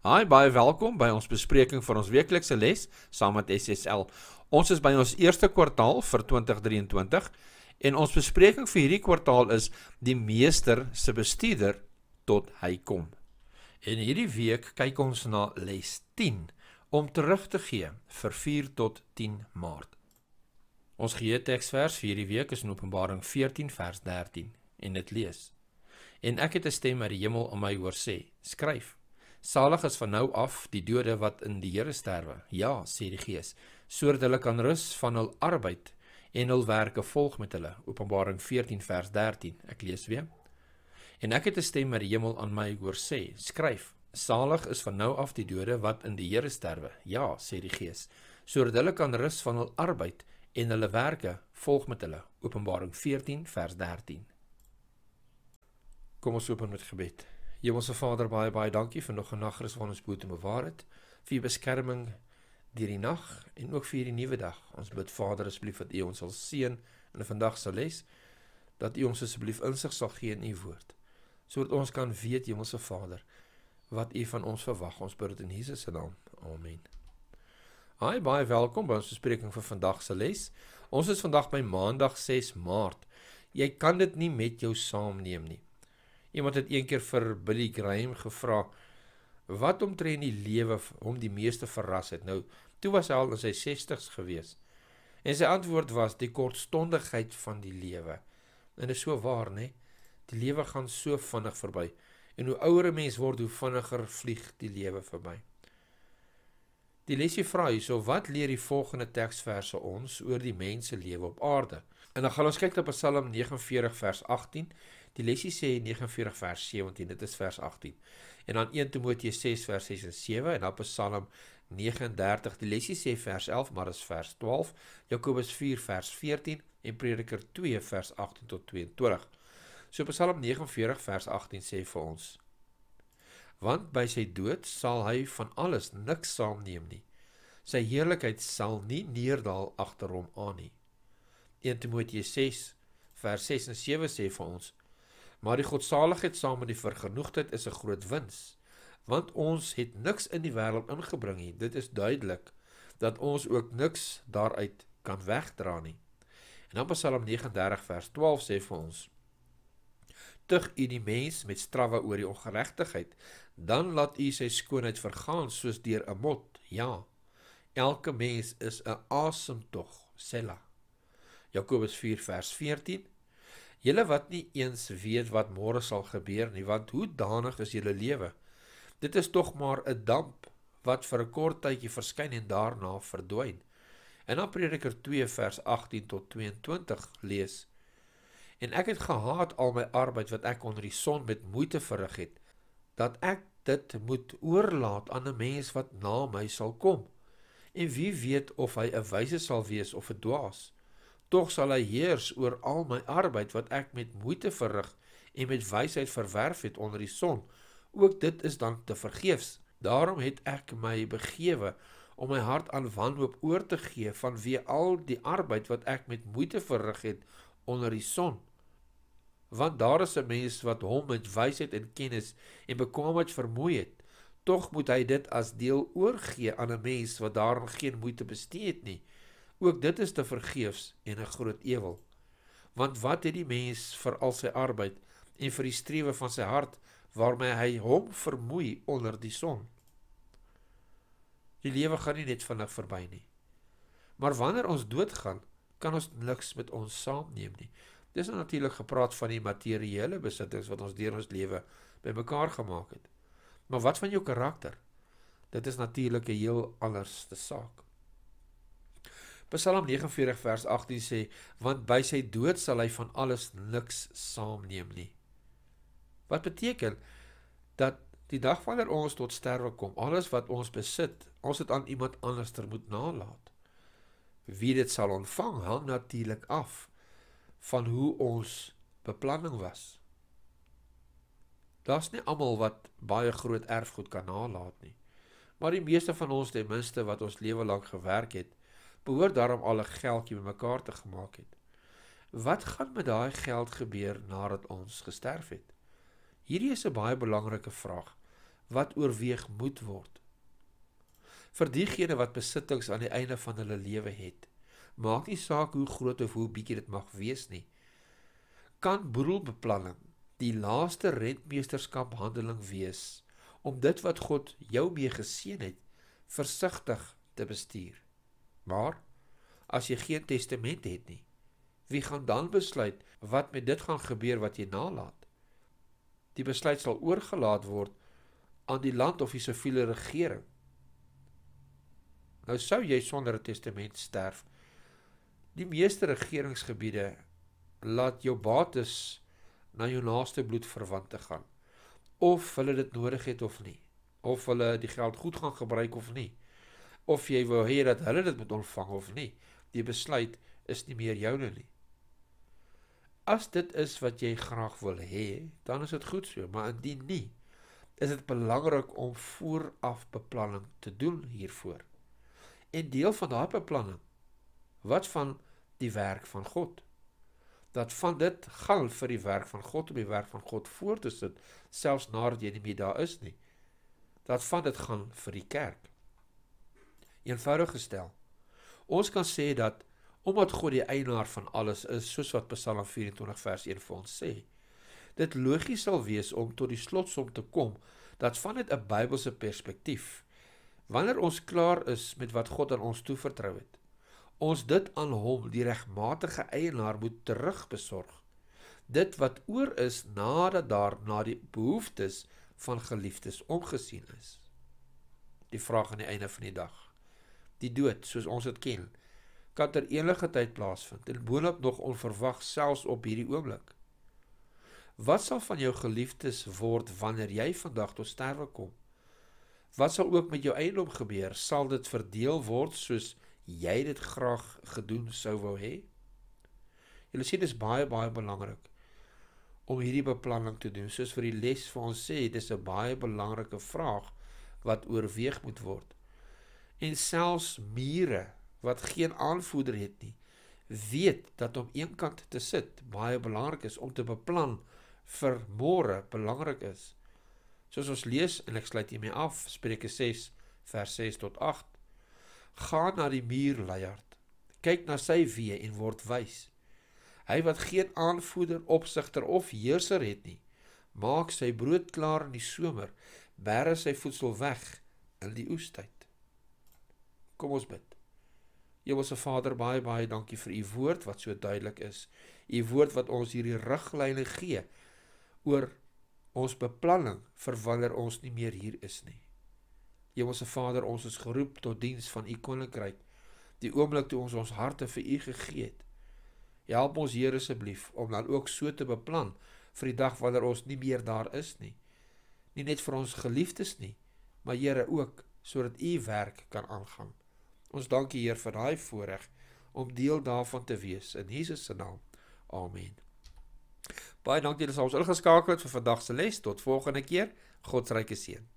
Hi, baie welkom by ons bespreking van ons weeklikse les saam met SSL. Ons is by ons eerste kwartaal vir 2023 en ons bespreking vir hierdie kwartaal is die meester se bestuurder tot hy kom. En hierdie week kyk ons na les 10 om terug te gee vir 4 tot 10 Maart. Ons gee teksvers vir hierdie week is in Openbaring 14 vers 13 en dit lees: En ek het 'n stem uit die hemel aan my hoor sê: Skryf Salig is van nou af die dode wat in die Here sterwe. Ja, sê die Gees, sodat hulle kan rus van hul arbeid en hul werke volg met hulle. Openbaring 14 vers 13. Ek lees weer. En ek het 'n stem uit die hemel aan my hoor sê: Skryf, salig is van nou af die dode wat in die Here sterwe. Ja, sê die Gees, sodat hulle kan rus van hul arbeid en hulle werke volg met hulle. Openbaring 14 vers 13. Kom ons open met gebed. Hemelse Vader, baie baie dankie vir nog 'n nag rus waarin ons moet bewaar het. Vir u beskerming deur die nag en ook vir hierdie nuwe dag. Ons bid Vader asseblief dat U ons sal seën in vandag se les dat U ons asseblief insig sal gee in U woord sodat ons kan weet Hemelse Vader wat U van ons verwag. Ons bid dit in Jesus se naam. Amen. Hi, baie welkom by ons bespreking vir vandag se les. Ons is vandag by Maandag 6 Maart. Jy kan dit nie met jou saamneem nie. Iemand het eendag vir Billy Graham gevra wat omtrent die lewe hom die meeste verras het. Nou, toe was hy al in sy 60's gewees. En sy antwoord was die kortstondigheid van die lewe. En dit is so waar, né? Die lewe gaan so vinnig verby. En hoe ouer 'n mens word, hoe vinniger vlieg die lewe verby. Die lesie vra hierso: Wat leer die volgende teksverse ons oor die mens se lewe op aarde? En dan gaan ons kyk na Psalm 49 vers 18. Die lesie sê 49 vers 17, dit is vers 18. En dan 1 Timoteus 6 vers 6 en 7 en dan Psalm 39. Die lesie sê vers 11, maar dit is vers 12. Jakobus 4 vers 14 en Prediker 2 vers 18 tot 22. So Psalm 49 vers 18 sê vir ons: Want by sy dood sal hy van alles niks saamneem nie. Sy heerlikheid sal nie neerdal agter hom aan nie. 1 Timoteus 6 vers 6 en 7 sê vir ons: Maar die godsaligheid saam met die vergenoegdheid is 'n groot wins, want ons het niks in die wêreld ingebring nie. Dit is duidelik dat ons ook niks daaruit kan wegdra nie. En dan Psalm 39 vers 12 sê vir ons: Tug u die mens met strawwe oor die ongeregtigheid, dan laat u sy skoonheid vergaan soos deur 'n mot. Ja. Elke mens is 'n asemtog, Sela. Jakobus 4 vers 14 Julle wat nie eens weet wat môre sal gebeur nie, want hoe danig is julle lewe? Dit is tog maar 'n damp wat vir 'n kort tydjie verskyn en daarna verdwyn. In Prediker 2 vers 18 tot 22 lees: En ek het gehaat al my arbeid wat ek onder die son met moeite verrig het, dat ek dit moet oorlaat aan 'n mens wat na my sal kom. En wie weet of hy 'n wyse sal wees of 'n dwaas? tog sal hy heers oor al my arbeid wat ek met moeite verrig en met wysheid verwerf het onder die son. Ook dit is dan te vergeefs. Daarom het ek my begewe om my hart aan wanhoop oor te gee vanwe al die arbeid wat ek met moeite verrig het onder die son. Want daar is 'n mens wat hom met wysheid en kennis en bekwaamheid vermoei het. Tog moet hy dit as deel oorgee aan 'n mens wat daarin geen moeite bestee het nie. Ook dit is te vergeefs en een groot ewel. Want wat het die mens vir al sy arbeid en vir die strewe van sy hart, waarmee hy hom vermoei onder die son? Die lewe gaan nie net vannig verby nie. Maar wanneer ons doodgaan, kan ons niks met ons saamneem nie. Dis nou natuurlijk gepraat van die materiële besittings wat ons dier ons lewe by mekaar gemaakt het. Maar wat van jou karakter? Dit is natuurlijk een heel anders te saak. Psalm 49 vers 18 sê: "Want by sy dood sal hy van alles niks saamneem nie." Wat beteken dat die dag wanneer ons tot sterwe kom, alles wat ons besit, ons dit aan iemand anders ter moet nalat. Wie dit sal ontvang hang natuurlik af van hoe ons beplanning was. Daar's nie almal wat baie groot erfgoed kan nalat nie. Maar die meeste van ons ten minste wat ons lewe lank gewerk het, behoort daarom al 'n geldjie bymekaar te gemaak het. Wat gaan met daai geld gebeur nadat ons gesterf het? Hierdie is 'n baie belangrike vraag wat oorweeg moet word. Vir diegene wat besittings aan die einde van hulle lewe het, maak nie saak hoe groot of hoe bietjie dit mag wees nie, kan boedelbeplanning die laaste rentmeesterskap handeling wees om dit wat God jou mee geseën het, versigtig te bestuur. Maar as jy geen testament het nie, wie gaan dan besluit wat met dit gaan gebeur wat jy nalaat? Die besluit sal oorgelaat word aan die land of die siviele regering. Nou sou jy sonder 'n testament sterf. Die meeste regeringsgebiede laat jou bates na jou laaste bloedverwante gaan of hulle dit nodig het of nie of hulle die geld goed gaan gebruik of nie of jy wil hê dat hulle dit moet ontvang of nie. Die besluit is nie meer joune nie. As dit is wat jy graag wil hê, dan is dit goed so, maar indien nie, is dit belangrik om vooraf beplanning te doen hiervoor. En deel van daai beplanning wat van die werk van God dat van dit gaan vir die werk van God om die werk van God voort te sit selfs nadat jy nie meer daar is nie. Dat van dit gaan vir die kerk. Eenvoudig gestel. Ons kan sê dat omdat God die eienaar van alles is, soos wat Psalm 24 vers 1 vir ons sê, dit logies sal wees om tot die slotsom te kom dat vanuit 'n Bybelse perspektief, wanneer ons klaar is met wat God aan ons toevertrou het, ons dit aan Hom, die regmatige eienaar, moet terugbesorg. Dit wat oor is nadat daar na die behoeftes van geliefdes omgesien is. Die vraag aan die einde van die dag die dood soos ons dit ken kan ter enige tyd plaasvind en boonop nog onverwag selfs op hierdie oomblik wat sal van jou geliefdes word wanneer jy vandag tot sterwe kom wat sal ook met jou eiendom gebeur sal dit verdeel word soos jy dit graag gedoen sou wou hê julle sien dis baie baie belangrik om hierdie beplanning te doen soos vir die les vir ons sê dis 'n baie belangrike vraag wat oorweeg moet word en selfs mure wat geen aanvoerder het nie weet dat om eenkant te sit baie belangrik is om te beplan vir môre belangrik is soos ons lees en ek sluit hiermee af Spreuke 6 vers 6 tot 8 gaan na die muur leiard kyk na sy weë en word wys hy wat geen aanvoerder opsigter of heerser het nie maak sy brood klaar in die somer bære sy voedsel weg in die oestyd Kom ons bid. Hemelse Vader, baie baie dankie vir u woord wat so duidelik is. U woord wat ons hierdie riglyne gee oor ons beplanning vir wanneer ons nie meer hier is nie. Hemelse Vader, ons is geroep tot diens van u die koninkryk. Die oomblik toe ons ons harte vir u gegee het. Help ons Here asseblief om dan ook so te beplan vir die dag wanneer ons nie meer daar is nie. Nie net vir ons geliefdes nie, maar Here ook sodat u werk kan aangaan. Ons dank U Heer vir daai voorreg om deel daarvan te wees in Jesus se naam. Amen. Baie dankie dat julle ons ingeskakel het vir vandag se les. Tot volgende keer. God se ryke seën.